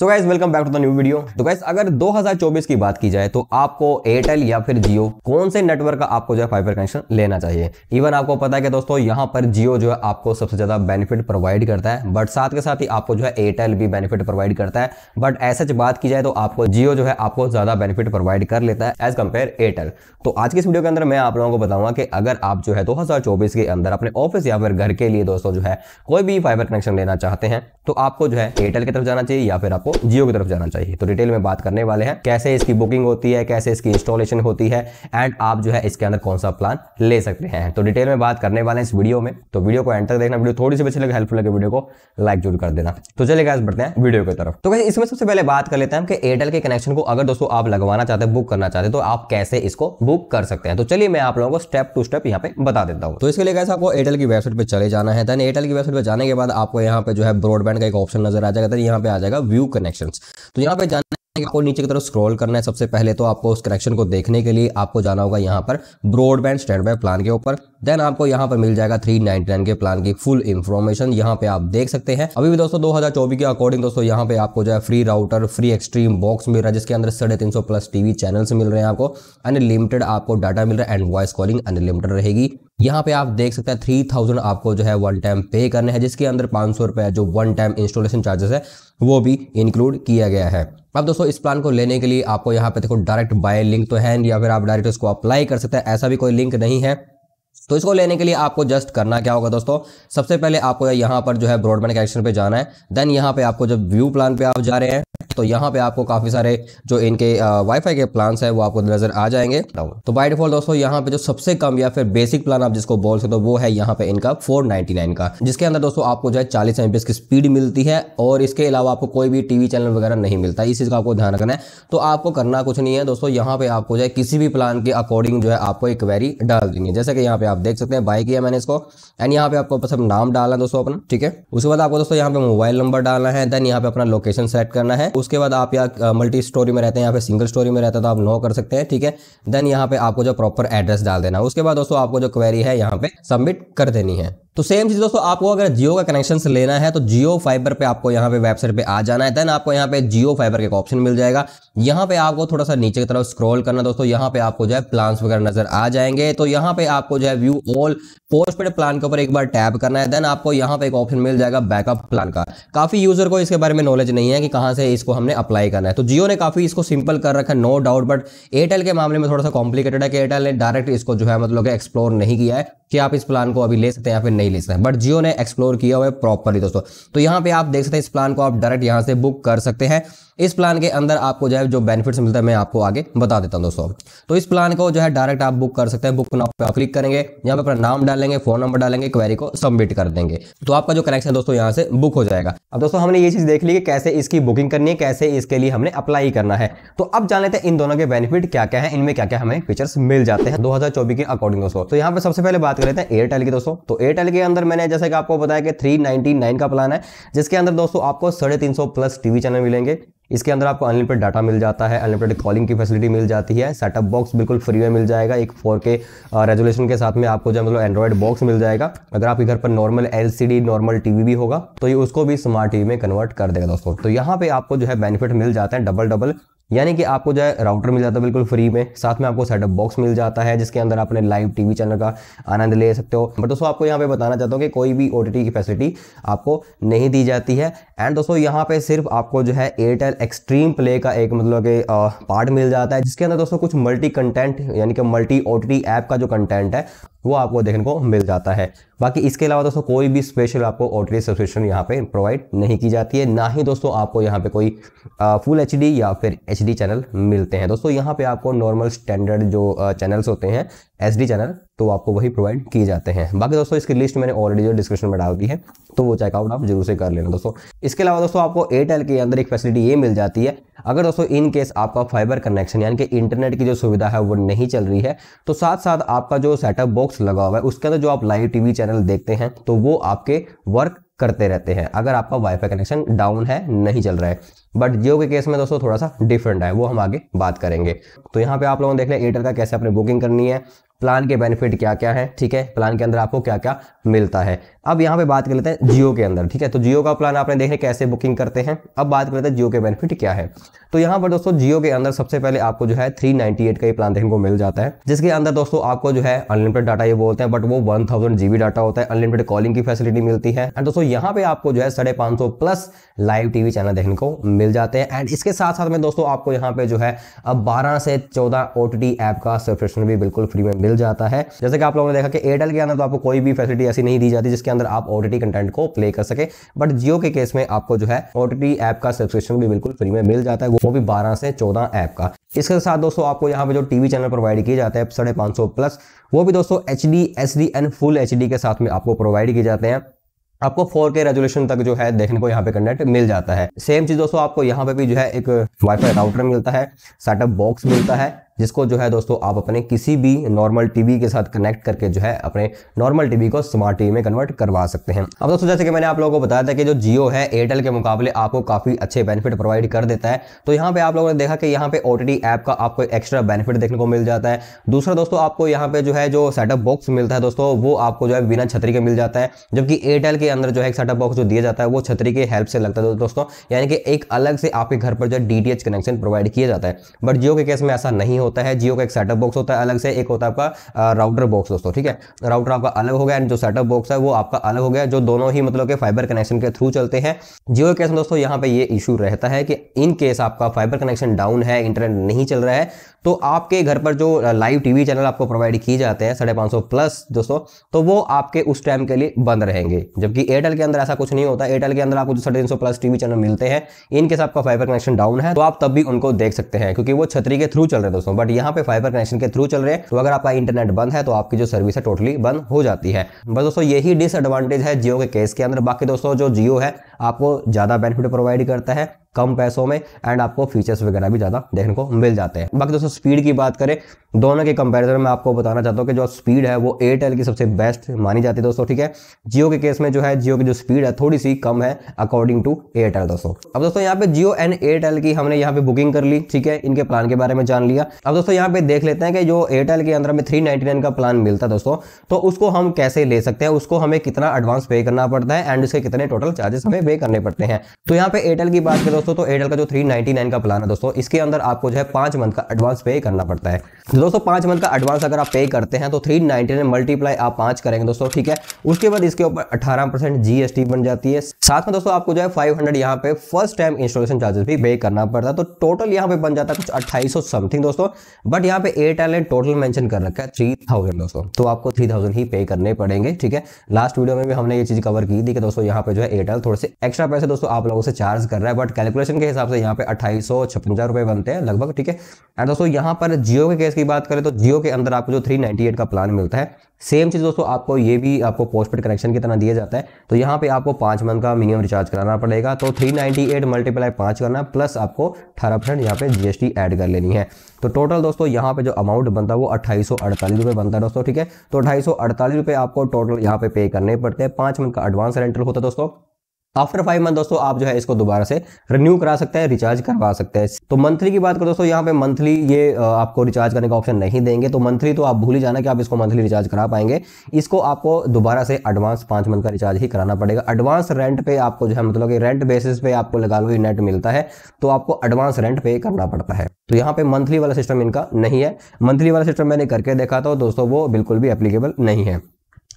so guys welcome back to the new video तो guys अगर 2024 की बात की जाए तो आपको एयरटेल या फिर जियो कौन से नेटवर्क का आपको जो है फाइबर कनेक्शन लेना चाहिए इवन आपको पता है कि दोस्तों यहाँ पर जियो जो है आपको सबसे ज्यादा बेनिफिट प्रोवाइड करता है बट साथ के साथ ही आपको जो है एयरटेल भी बेनिफिट प्रोवाइड करता है बट ऐसे बात की जाए तो आपको जियो जो है आपको ज्यादा बेनिफिट प्रोवाइड कर लेता है एज कंपेयर एयरटेल तो आज की इस वीडियो के अंदर मैं आप लोगों को बताऊंगा कि अगर आप जो है दो के अंदर अपने ऑफिस या फिर घर के लिए दोस्तों जो है कोई भी फाइबर कनेक्शन लेना चाहते हैं तो आपको जो है एयरटेल की तरफ जाना चाहिए या फिर आपको आपको जियो की तरफ जाना चाहिए तो डिटेल में बात करने वाले हैं कैसे इसकी बुकिंग होती है कैसे इसकी इंस्टॉलेशन होती है एंड आप जो है इसके अंदर कौन सा प्लान ले सकते हैं तो डिटेल में बात करने वाले हैं इस वीडियो में तो वीडियो को एंटर देखना वीडियो थोड़ी सी अच्छी लगे हेल्पफुल लगे वीडियो को लाइक जरूर कर देना तो चले गए बढ़ते हैं वीडियो की तरफ तो कैसे इसमें सबसे पहले बात कर लेते हैं कि एयरटेल के कनेक्शन को अगर दोस्तों आप लगवाना चाहते हैं बुक करना चाहते हैं तो आप कैसे इसको बुक कर सकते हैं तो चलिए मैं आप लोगों को स्टेप टू स्टेप यहाँ पे बता देता हूँ तो इसके लिए कैसे आपको एयरटेल की वेबसाइट पर चले जाना है देन एयरटेल की वेबसाइट पर जाने के बाद आपको यहाँ पे जो है ब्रॉडबैंड का एक ऑप्शन नजर आ जाएगा यहाँ पे आ जाएगा व्यू कनेक्शन तो यहाँ पे जाना है आपको नीचे की तरफ स्क्रॉल करना है सबसे पहले तो आपको उस कनेक्शन को देखने के लिए आपको जाना होगा यहाँ पर ब्रॉडबैंड स्टैंड बाय प्लान के ऊपर देन आपको यहाँ पर मिल जाएगा थ्री के प्लान की फुल इन्फॉर्मेशन यहाँ पे आप देख सकते हैं अभी भी दोस्तों दो के अकॉर्डिंग दोस्तों यहाँ पे आपको जो है free router free extreme box मिल रहा है जिसके अंदर साढ़े तीन सौ प्लस टीवी चैनल्स मिल रहे हैं आपको अनलिमिटेड आपको डाटा मिल रहा है एंड वॉइस कॉलिंग अनलिमिटेड रहेगी यहाँ पे आप देख सकते हैं थ्री थाउजेंड आपको जो है वन टाइम पे करने हैं जिसके अंदर पाँच सौ रुपये जो वन टाइम इंस्टॉलेशन चार्जेस है वो भी इंक्लूड किया गया है अब दोस्तों इस प्लान को लेने के लिए आपको यहाँ पे देखो डायरेक्ट बाय लिंक तो है या फिर आप डायरेक्ट इसको अप्लाई कर सकते हैं ऐसा भी कोई लिंक नहीं है तो इसको लेने के लिए आपको जस्ट करना क्या होगा दोस्तों सबसे पहले आपको यहाँ पर जो है ब्रॉडबैंड कनेक्शन पे जाना है देन यहाँ पे आपको जब व्यू प्लान पे आप जा रहे हैं तो यहाँ पे आपको काफ़ी सारे जो इनके वाईफाई के प्लान है वो आपको नजर आ जाएंगे तो बाई डिफॉल्ट दोस्तों यहाँ पे जो सबसे कम या फिर बेसिक प्लान आप जिसको बोल सकते हो तो वो है यहाँ पे इनका फोर का जिसके अंदर दोस्तों आपको जो है चालीस एम की स्पीड मिलती है और इसके अलावा आपको कोई भी टीवी चैनल वगैरह नहीं मिलता इस चीज़ का आपको ध्यान रखना है तो आपको करना कुछ नहीं है दोस्तों यहाँ पे आपको जो है किसी भी प्लान के अकॉर्डिंग जो है आपको एक क्वेरी डाल देनी है जैसे कि यहाँ पे आप देख सकते हैं बाय किया मैंने इसको एंड यहाँ पे आपको सब नाम डालना है दोस्तों अपना ठीक है उसके बाद आपको दोस्तों यहाँ पे मोबाइल नंबर डालना है देन यहाँ पे अपना लोकेशन सेलेक्ट करना है उसके बाद आप यहाँ मल्टी स्टोरी में रहते हैं यहाँ पे सिंगल स्टोरी में रहते हैं तो आप नो कर सकते हैं ठीक है देन यहाँ पे आपको जो प्रॉपर एड्रेस डाल देना उसके बाद दोस्तों आपको जो क्वेरी है यहाँ पे सबमिट कर देनी है तो सेम चीज़ दोस्तों आपको अगर जियो का कनेक्शन लेना है तो जियो फाइबर पे आपको यहाँ पे वेबसाइट पे आ जाना है देन आपको यहाँ पे जियो फाइबर का ऑप्शन मिल जाएगा यहाँ पे आपको थोड़ा सा नीचे की तरफ स्क्रॉल करना दोस्तों यहाँ पे आपको जो है प्लान्स वगैरह नजर आ जाएंगे तो यहाँ पे आपको जो है view all postpaid plan के ऊपर एक बार टैप करना है देन आपको यहाँ पे एक ऑप्शन मिल जाएगा बैकअप प्लान का काफ़ी यूजर को इसके बारे में नॉलेज नहीं है कि कहाँ से इसको हमने अप्लाई करना है तो जियो ने काफ़ी इसको सिंपल कर रखा है नो डाउट बट एयरटेल के मामले में थोड़ा सा कॉम्प्लिकेटेड है कि एयरटेल ने डायरेक्ट इसको जो है मतलब एक्सप्लोर नहीं किया है कि आप इस प्लान को अभी ले सकते हैं या फिर नहीं ले सकते बट जियो ने एक्सप्लोर किया हुआ है प्रॉपरली दोस्तों तो यहाँ पे आप देख सकते हैं इस प्लान को आप डायरेक्ट यहाँ से बुक कर सकते हैं इस प्लान के अंदर आपको जो है जो बेनिफिट्स मिलता है मैं आपको आगे बता देता हूँ दोस्तों तो इस प्लान को जो है डायरेक्ट आप बुक कर सकते हैं बुक नाउ पे आप क्लिक करेंगे यहाँ पे अपना नाम डालेंगे फोन नंबर डालेंगे क्वेरी को सबमिट कर देंगे तो आपका जो कनेक्शन दोस्तों यहाँ से बुक हो जाएगा अब दोस्तों हमने ये चीज़ देख ली कि कैसे इसकी बुकिंग करनी है कैसे इसके लिए हमने अप्लाई करना है तो अब जान लेते हैं इन दोनों के बेनिफिट क्या क्या है इनमें क्या क्या हमें फीचर्स मिल जाते हैं दो के अकॉर्डिंग दोस्तों तो यहाँ पर सबसे पहले बात कर लेते हैं एयरटेल की दोस्तों तो एयरटेल के अंदर मैंने जैसे कि आपको बताया कि थ्री का प्लान है जिसके अंदर दोस्तों आपको साढ़े तीन प्लस टीवी चैनल मिलेंगे इसके अंदर आपको अनलिमिटेड डाटा मिल जाता है अनलिमिटेड कॉलिंग की फैसिलिटी मिल जाती है सेटअप बॉक्स बिल्कुल फ्री में मिल जाएगा एक 4K रेजोल्यूशन के साथ में आपको जो मतलब एंड्रॉइड बॉक्स मिल जाएगा अगर आपके घर पर नॉर्मल एलसीडी नॉर्मल टीवी भी होगा तो ये उसको भी स्मार्ट टीवी में कन्वर्ट कर देगा दोस्तों तो यहाँ पे आपको जो है बेनिफिट मिल जाते हैं डबल डबल यानी कि आपको जो है राउटर मिल जाता है बिल्कुल फ्री में साथ में आपको सेटअप बॉक्स मिल जाता है जिसके अंदर आपने लाइव टीवी चैनल का आनंद ले सकते हो बट दोस्तों आपको यहाँ पे बताना चाहता हूँ कि कोई भी ओ की फैसिलिटी आपको नहीं दी जाती है एंड दोस्तों यहाँ पे सिर्फ आपको जो है एयरटेल एक्सट्रीम प्ले का एक मतलब कि पार्ट मिल जाता है जिसके अंदर दोस्तों कुछ मल्टी कंटेंट यानी कि मल्टी ओ ऐप का जो कंटेंट है वो आपको देखने को मिल जाता है बाकी इसके अलावा दोस्तों कोई भी स्पेशल आपको ओटीटी सब्सक्रिप्शन यहाँ पे प्रोवाइड नहीं की जाती है ना ही दोस्तों आपको यहाँ पे कोई फुल एच या फिर एच चैनल मिलते हैं दोस्तों यहाँ पे आपको नॉर्मल स्टैंडर्ड जो चैनल्स होते हैं एच चैनल तो आपको वही प्रोवाइड किए जाते हैं बाकी दोस्तों इसकी लिस्ट मैंने ऑलरेडी जो डिस्क्रिप्शन में डाल दी है तो वो चेकआउट आप जरूर से कर लेना दोस्तों इसके अलावा दोस्तों आपको एयरटेल के अंदर एक फैसिलिटी ये मिल जाती है अगर दोस्तों इन केस आपका फाइबर कनेक्शन यानी कि इंटरनेट की जो सुविधा है वो नहीं चल रही है तो साथ साथ आपका जो सेटअप बॉक्स लगा हुआ है उसके अंदर जो आप लाइव टीवी चैनल चैनल देखते हैं तो वो आपके वर्क करते रहते हैं अगर आपका वाईफाई कनेक्शन डाउन है नहीं चल रहा है बट जियो के केस में दोस्तों थोड़ा सा डिफरेंट है वो हम आगे बात करेंगे तो यहाँ पे आप लोगों ने देख लिया एयरटेल का कैसे अपने बुकिंग करनी है प्लान के बेनिफिट क्या क्या है ठीक है प्लान के अंदर आपको क्या क्या मिलता है अब यहाँ पे बात कर लेते हैं जियो के अंदर ठीक है तो जियो का प्लान आपने देखे कैसे बुकिंग करते हैं अब बात कर लेते हैं जियो के बेनिफिट क्या है तो यहाँ पर दोस्तों जियो के अंदर सबसे पहले आपको जो है 398 का ये प्लान देखने को मिल जाता है जिसके अंदर दोस्तों आपको जो है अनलिमिटेड डाटा ये बोलते हैं बट वो वन थाउजेंड डाटा होता है अनलिमिटेड कॉलिंग की फैसिलिटी मिलती है एंड दोस्तों यहाँ पे आपको जो है साढ़े प्लस लाइव टीवी चैनल देखने को मिल जाते हैं एंड इसके साथ साथ में दोस्तों आपको यहाँ पे जो है अब बारह से चौदह ओ ऐप का सब्सक्रिप्शन भी बिल्कुल फ्री में मिल मिल जाता है जैसे कि आप लोगों ने देखा कि एयरटेल के अंदर तो आपको कोई भी फैसिलिटी ऐसी नहीं दी जाती जिसके अंदर आप ओटीटी कंटेंट को प्ले कर सके बट जियो के केस में आपको जो है ओटीटी ऐप का सब्सक्रिप्शन भी बिल्कुल फ्री में मिल जाता है वो भी बारह से चौदह ऐप का इसके साथ दोस्तों आपको यहाँ पे जो टीवी चैनल प्रोवाइड किए जाते हैं साढ़े पांच सौ प्लस वो भी दोस्तों H D S D and full H D के साथ में आपको प्रोवाइड किए जाते हैं आपको 4K रेजोल्यूशन तक जो है देखने को यहाँ पे कंटेंट मिल जाता है सेम चीज दोस्तों आपको यहाँ पे भी जो है एक वाईफाई राउटर मिलता है सेटअप बॉक्स मिलता है जिसको जो है दोस्तों आप अपने किसी भी नॉर्मल टीवी के साथ कनेक्ट करके जो है अपने नॉर्मल टीवी को स्मार्ट टीवी में कन्वर्ट करवा सकते हैं अब दोस्तों जैसे कि मैंने आप लोगों को बताया था कि जो जियो है एयरटेल के मुकाबले आपको काफ़ी अच्छे बेनिफिट प्रोवाइड कर देता है तो यहाँ पे आप लोगों ने देखा कि यहाँ पे ओ ऐप का आपको एक्स्ट्रा बेनिफिट देखने को मिल जाता है दूसरा दोस्तों आपको यहाँ पे जो है जो सेटअप बॉक्स मिलता है दोस्तों वो आपको जो है बिना छतरी के मिल जाता है जबकि एयरटेल के अंदर जो है सेटअप बॉक्स जो दिया जाता है वो छतरी के हेल्प से लगता है दोस्तों यानी कि एक अलग से आपके घर पर जो है डी कनेक्शन प्रोवाइड किया जाता है बट जियो के केस में ऐसा नहीं होता है जियो का एक सेटअप बॉक्स होता है अलग से एक होता है आपका राउटर बॉक्स दोस्तों ठीक है राउटर आपका अलग हो गया एंड जो सेटअप बॉक्स है वो आपका अलग हो गया जो दोनों ही मतलब के फाइबर कनेक्शन के थ्रू चलते हैं जियो केस में दोस्तों यहाँ पे ये इशू रहता है कि इन केस आपका फाइबर कनेक्शन डाउन है इंटरनेट नहीं चल रहा है तो आपके घर पर जो लाइव टीवी चैनल आपको प्रोवाइड किए जाते हैं साढ़े पाँच सौ प्लस दोस्तों तो वो आपके उस टाइम के लिए बंद रहेंगे जबकि एयरटेल के अंदर ऐसा कुछ नहीं होता एयरटेल के अंदर आपको जो साढ़े तीन सौ प्लस टीवी चैनल मिलते हैं इनके साथ आपका फाइबर कनेक्शन डाउन है तो आप तब भी उनको देख सकते हैं क्योंकि वो छतरी के थ्रू चल रहे हैं दोस्तों बट यहाँ पे फाइबर कनेक्शन के थ्रू चल रहे हैं तो अगर आपका इंटरनेट बंद है तो आपकी जो सर्विस है टोटली बंद हो जाती है बस दोस्तों यही डिसएडवांटेज है जियो के केस के अंदर बाकी दोस्तों जो जियो है आपको ज़्यादा बेनिफिट प्रोवाइड करता है कम पैसों में एंड आपको फीचर्स वगैरह भी ज़्यादा देखने को मिल जाते हैं बाकी दोस्तों स्पीड की बात करें दोनों के कंपैरिजन में आपको बताना चाहता हूँ कि जो स्पीड है वो एयरटेल की सबसे बेस्ट मानी जाती है दोस्तों ठीक है जियो के केस में जो है जियो की जो स्पीड है थोड़ी सी कम है अकॉर्डिंग टू एयरटेल दोस्तों अब दोस्तों यहाँ पे जियो एंड एयरटेल की हमने यहाँ पे बुकिंग कर ली ठीक है इनके प्लान के बारे में जान लिया अब दोस्तों यहाँ पे देख लेते हैं कि जो एयरटेल के अंदर में थ्री का प्लान मिलता है दोस्तों तो उसको हम कैसे ले सकते हैं उसको हमें कितना एडवांस पे करना पड़ता है एंड उसके कितने टोटल चार्जेस हमें पे करने पड़ते हैं तो यहाँ पे एयरटेल की बात करें दोस्तों तो एयरटेल का जो थ्री का प्लान है दोस्तों इसके अंदर आपको जो है पांच मंथ का एडवांस पे करना पड़ता है तो दोस्तों पांच मंथ का एडवांस अगर आप पे करते हैं तो थ्री नाइनटी मल्टीप्लाई आप पांच करेंगे दोस्तों ठीक है उसके बाद इसके ऊपर अठारह परसेंट जीएसटी बन जाती है साथ में दोस्तों आपको जो है फाइव हंड्रेड यहाँ पे फर्स्ट टाइम इंस्टॉलेशन चार्जेस भी पे करना पड़ता है तो टोटल यहाँ पे बन जाता है कुछ अट्ठाईस समथिंग दोस्तों बट यहाँ पे एयरटेल ने टोटल मेंशन कर रखा है थ्री थाउजेंड दोस्तों तो आपको थ्री थाउजेंड ही पे करने पड़ेंगे ठीक है लास्ट वीडियो में भी हमने ये चीज कवर की थी कि दोस्तों यहाँ पे जो है एयरटेल थोड़े से एक्स्ट्रा पैसे दोस्तों आप लोगों से चार्ज कर रहा है बट कैलकुलेशन के हिसाब से यहाँ पे अट्ठाईस सौ छप्पंजा रुपये बनते हैं लगभग ठीक है एंड दोस्तों यहाँ पर जियो के केस की बात करें तो जियो के अंदर आपको जो थ्री नाइन्टी एट का प्लान मिलता है सेम चीज़ दोस्तों आपको ये भी आपको पोस्टपेड कनेक्शन की तरह दिया जाता है तो यहाँ पे आपको पाँच मंथ का मिनिमम रिचार्ज कराना पड़ेगा तो थ्री नाइन्टी एट मल्टीप्लाई पाँच करना प्लस आपको अठारह परसेंट यहाँ पे जीएसटी ऐड कर लेनी है तो टोटल दोस्तों यहाँ पे जो अमाउंट बनता है वो अट्ठाईस सौ अड़तालीस रुपये बनता है दोस्तों ठीक है तो अट्ठाईस सौ अड़तालीस रुपये आपको टोटल यहाँ पे पे करने पड़ते हैं पाँच मंथ का एडवांस रेंटल होता है दोस्तों आफ्टर फाइव मंथ दोस्तों आप जो है इसको दोबारा से रिन्यू करा सकते हैं रिचार्ज करवा सकते हैं तो मंथली की बात करो दोस्तों यहाँ पे मंथली ये आपको रिचार्ज करने का ऑप्शन नहीं देंगे तो मंथली तो आप भूल ही जाना कि आप इसको मंथली रिचार्ज करा पाएंगे इसको आपको दोबारा से एडवांस पांच मंथ का रिचार्ज ही कराना पड़ेगा एडवांस रेंट पे आपको जो है मतलब कि रेंट बेसिस पे आपको लगा लो नेट मिलता है तो आपको एडवांस रेंट पे करना पड़ता है तो यहाँ पे मंथली वाला सिस्टम इनका नहीं है मंथली वाला सिस्टम मैंने करके देखा था दोस्तों वो बिल्कुल भी एप्लीकेबल नहीं है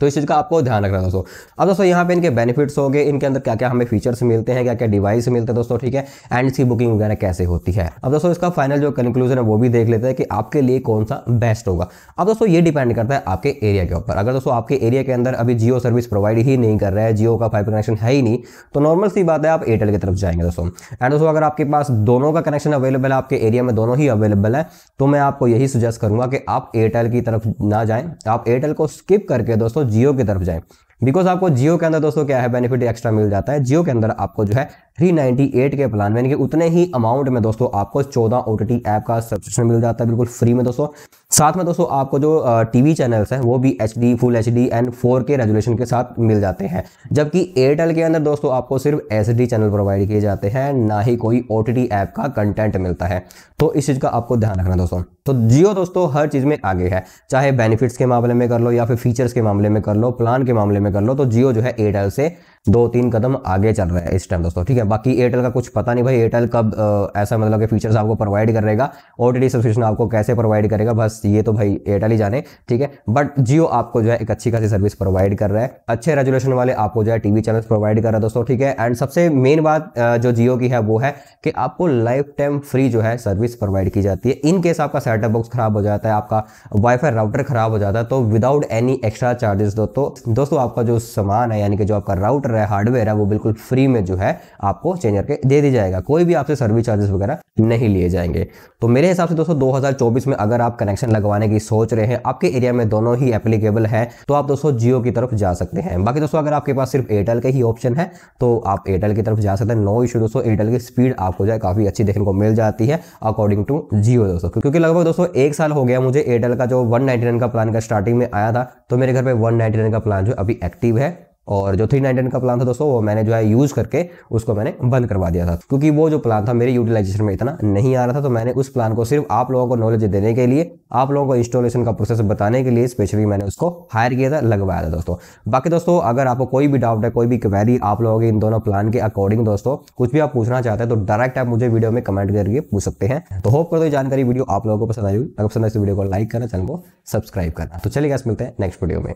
तो इस चीज़ का आपको ध्यान रखना दोस्तों अब दोस्तों यहाँ पे इनके बेनिफिट्स हो गए इनके अंदर क्या क्या हमें फीचर्स मिलते हैं क्या क्या डिवाइस मिलते हैं दोस्तों ठीक है एंड इसकी बुकिंग वगैरह कैसे होती है अब दोस्तों इसका फाइनल जो कंक्लूजन है वो भी देख लेते हैं कि आपके लिए कौन सा बेस्ट होगा अब दोस्तों ये डिपेंड करता है आपके एरिया के ऊपर अगर दोस्तों आपके एरिया के अंदर अभी जियो सर्विस प्रोवाइड ही नहीं कर रहा है जियो का फाइव कनेक्शन है ही नहीं तो नॉर्मल सी बात है आप एयरटेल की तरफ जाएंगे दोस्तों एंड दोस्तों अगर आपके पास दोनों का कनेक्शन अवेलेबल है आपके एरिया में दोनों ही अवेलेबल है तो मैं आपको यही सजेस्ट करूंगा कि आप एयरटेल की तरफ ना जाएं आप एयरटेल को स्किप करके दोस्तों जियो की तरफ जाएं बिकॉज आपको जियो के अंदर दोस्तों क्या है बेनिफिट एक्स्ट्रा मिल जाता है जियो के अंदर आपको जो है 398 के प्लान में यानी कि उतने ही अमाउंट में दोस्तों आपको 14 ओ टी ऐप का सब्सक्रिप्शन मिल जाता है बिल्कुल फ्री में दोस्तों साथ में दोस्तों आपको जो टीवी चैनल्स हैं वो भी H D full H D and four K resolution के साथ मिल जाते हैं जबकि एयरटेल के अंदर दोस्तों आपको सिर्फ एच डी चैनल प्रोवाइड किए जाते हैं ना ही कोई ओ टी ऐप का कंटेंट मिलता है तो इस चीज़ का आपको ध्यान रखना दोस्तों तो जियो दोस्तों हर चीज़ में आगे है चाहे बेनिफिट्स के मामले में कर लो या फिर फीचर्स के मामले में कर लो प्लान के मामले में कर लो तो जियो जो है एयरटेल से दो तीन कदम आगे चल रहा है इस टाइम दोस्तों ठीक है बाकी एयरटेल का कुछ पता नहीं भाई एयरटेल कब ऐसा मतलब फीचर्स आपको प्रोवाइड करेगा ओ टी सब्सक्रिप्शन आपको कैसे प्रोवाइड करेगा बस ये तो भाई एयरटेल ही जाने ठीक है बट जियो आपको जो है एक अच्छी खासी सर्विस प्रोवाइड कर रहा है अच्छे रेजुलेशन वाले आपको जो है टीवी चैनल प्रोवाइड कर रहा है दोस्तों ठीक है एंड सबसे मेन बात जो जियो की है वो है कि आपको लाइफ टाइम फ्री जो है सर्विस प्रोवाइड की जाती है इनकेस आपका सेटअप बॉक्स खराब हो जाता है आपका वाईफाई राउटर खराब हो जाता है तो विदाउट एनी एक्स्ट्रा चार्जेस दोस्तों दोस्तों आपका जो सामान है यानी कि जो आपका राउटर कंप्यूटर है हार्डवेयर है वो बिल्कुल फ्री में जो है आपको चेंज करके दे दिया जाएगा कोई भी आपसे सर्विस चार्जेस वगैरह नहीं लिए जाएंगे तो मेरे हिसाब से दोस्तों दो में अगर आप कनेक्शन लगवाने की सोच रहे हैं आपके एरिया में दोनों ही एप्लीकेबल है तो आप दोस्तों जियो की तरफ जा सकते हैं बाकी दोस्तों अगर आपके पास सिर्फ एयरटेल का ही ऑप्शन है तो आप एयरटेल की तरफ जा सकते हैं नो इशू दोस्तों एयरटेल की स्पीड आपको जो है काफ़ी अच्छी देखने को मिल जाती है अकॉर्डिंग टू जियो दोस्तों क्योंकि लगभग दोस्तों एक साल हो गया मुझे एयरटेल का जो 199 का प्लान का स्टार्टिंग में आया था तो मेरे घर पे 199 का प्लान जो अभी एक्टिव है और जो थ्री नाइन का प्लान था दोस्तों वो मैंने जो है यूज़ करके उसको मैंने बंद करवा दिया था क्योंकि वो जो प्लान था मेरे यूटिलाइजेशन में इतना नहीं आ रहा था तो मैंने उस प्लान को सिर्फ आप लोगों को नॉलेज देने के लिए आप लोगों को इंस्टॉलेशन का प्रोसेस बताने के लिए स्पेशली मैंने उसको हायर किया था लगवाया था दोस्तों बाकी दोस्तों अगर आपको कोई भी डाउट है कोई भी क्वेरी आप लोगों के इन दोनों प्लान के अकॉर्डिंग दोस्तों कुछ भी आप पूछना चाहते हैं तो डायरेक्ट आप मुझे वीडियो में कमेंट करके पूछ सकते हैं तो होप कर दो जानकारी वीडियो आप लोगों को पसंद आई अगर पसंद आई तो वीडियो को लाइक करना चैनल को सब्सक्राइब करना तो चलिए गैस मिलते हैं नेक्स्ट वीडियो में